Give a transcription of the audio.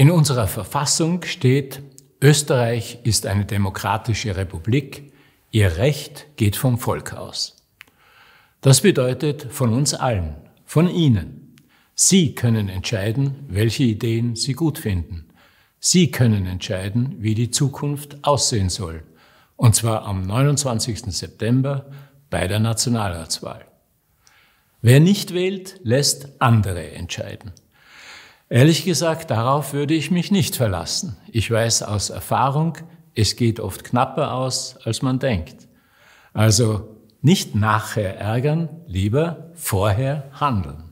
In unserer Verfassung steht, Österreich ist eine demokratische Republik, ihr Recht geht vom Volk aus. Das bedeutet von uns allen, von Ihnen. Sie können entscheiden, welche Ideen Sie gut finden. Sie können entscheiden, wie die Zukunft aussehen soll. Und zwar am 29. September bei der Nationalratswahl. Wer nicht wählt, lässt andere entscheiden. Ehrlich gesagt, darauf würde ich mich nicht verlassen. Ich weiß aus Erfahrung, es geht oft knapper aus, als man denkt. Also nicht nachher ärgern, lieber vorher handeln.